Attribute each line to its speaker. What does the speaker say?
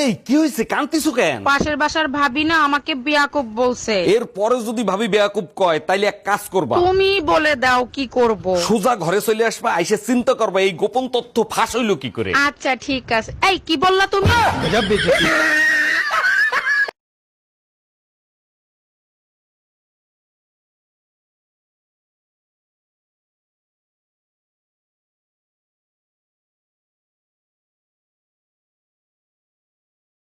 Speaker 1: এই কি হয়েছে কান্তিছো কেন
Speaker 2: পাশের বাসার ভাবি না আমাকে বিয়াকুব বলছে এর
Speaker 1: পরে যদি ভাবি বেয়াকুব কয় তাইলে এক কাজ করবা তুমি
Speaker 2: বলে দাও কি করব সোজা
Speaker 1: ঘরে চলে আসবা আইসে চিন্তা করবা এই গোপন তথ্য ফাঁস হইলো কি করে
Speaker 3: আচ্ছা ঠিক আছে এই কি বললা
Speaker 4: তুমি